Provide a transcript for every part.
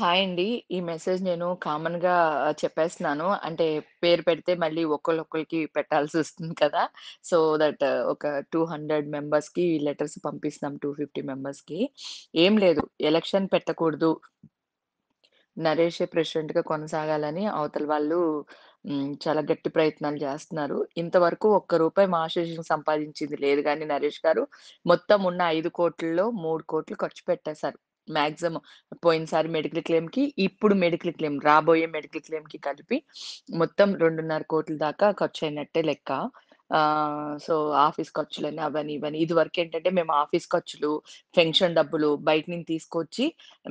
Hi అండి. ఈ message నేను కామన్‌గా చెప్పేస్తున్నాను. అంటే పేరు పెడితే మళ్ళీ పెట్టాల్సి వస్తుంది కదా! సో, దట్ ఒక టూ హండ్రెడ్ మెంబర్స్ కి లెటర్స్ పంపిస్తున్నాం మెంబర్స్ కి ఏం లేదు ఎలక్షన్ పెట్టకూడదు. ప్రెసిడెంట్ ప్రెసిడెంట్‌గా కొనసాగాలని అవతల వాళ్ళు చాలా గట్టి ప్రయత్నాలు చేస్తున్నారు. ఇంతవరకు ఒక్క రూపాయి మా సంపాదించింది లేదు కానీ నరేష్ గారు మొత్తం ఉన్న ఐదు కోట్లలో మూడు కోట్లు ఖర్చు పెట్టేశారు. మ్యాక్సిమం పోయినసారి మెడికల్ క్లెయిమ్కి ఇప్పుడు మెడికల్ క్లెయిమ్ రాబోయే మెడికల్ క్లెయిమ్కి కలిపి మొత్తం రెండున్నర కోట్ల దాకా ఖర్చు అయినట్టే లెక్క సో ఆఫీస్ ఖర్చులని అవన్నీ ఇవన్నీ ఇది వరకు ఏంటంటే మేము ఆఫీస్ ఖర్చులు పెన్షన్ డబ్బులు బయట నుంచి తీసుకొచ్చి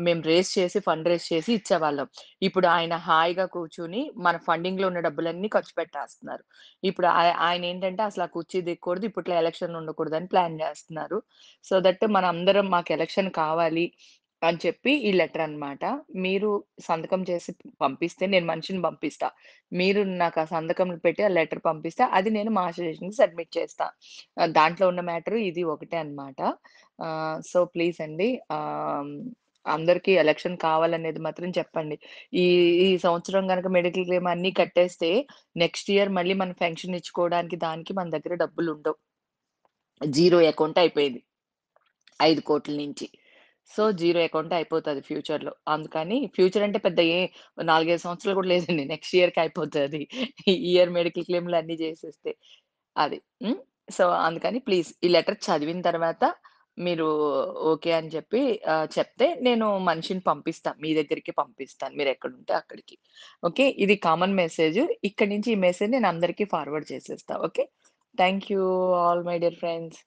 మేము రేస్ చేసి ఫండ్ రేస్ చేసి ఇచ్చేవాళ్ళం ఇప్పుడు ఆయన హాయిగా కూర్చుని మన ఫండింగ్ లో ఉన్న డబ్బులన్నీ ఖర్చు పెట్టేస్తున్నారు ఇప్పుడు ఆయన ఏంటంటే అసలు కూర్చీ దిగకూడదు ఇప్పట్లో ఎలక్షన్ ఉండకూడదు అని ప్లాన్ చేస్తున్నారు సో దట్ మన అందరం మాకు ఎలక్షన్ కావాలి అని చెప్పి ఈ లెటర్ అనమాట మీరు సంతకం చేసి పంపిస్తే నేను మనిషిని పంపిస్తా మీరు నాకు ఆ సంతకం పెట్టి ఆ లెటర్ పంపిస్తే అది నేను మాస్టర్ సబ్మిట్ చేస్తా దాంట్లో ఉన్న మ్యాటర్ ఇది ఒకటే అనమాట సో ప్లీజ్ అండి అందరికీ ఎలక్షన్ కావాలనేది మాత్రం చెప్పండి ఈ ఈ సంవత్సరం కనుక మెడికల్ క్లెయిమ్ అన్ని కట్టేస్తే నెక్స్ట్ ఇయర్ మళ్ళీ మన ఫెన్షన్ ఇచ్చుకోవడానికి దానికి మన దగ్గర డబ్బులు ఉండవు జీరో అకౌంట్ అయిపోయింది ఐదు కోట్ల నుంచి సో జీరో అకౌంటే అయిపోతుంది ఫ్యూచర్‌లో. అందుకని ఫ్యూచర్ అంటే పెద్ద ఏ నాలుగైదు సంవత్సరాలు కూడా లేదండి. నెక్స్ట్ ఇయర్‌కి అయిపోతుంది ఈ ఇయర్ మెడికల్ క్లెయిమ్‌లు అన్నీ చేసేస్తే అది. సో, అందుకని ప్లీజ్ ఈ లెటర్ చదివిన తర్వాత మీరు ఓకే అని చెప్పి చెప్తే నేను మనిషిని పంపిస్తాను మీ దగ్గరికి పంపిస్తాను. మీరు ఉంటే అక్కడికి. ఓకే. ఇది కామన్ మెసేజ్. ఇక్కడ నుంచి ఈ మెసేజ్ నేను అందరికీ ఫార్వర్డ్ చేసేస్తాను okay. Thank you all my dear friends.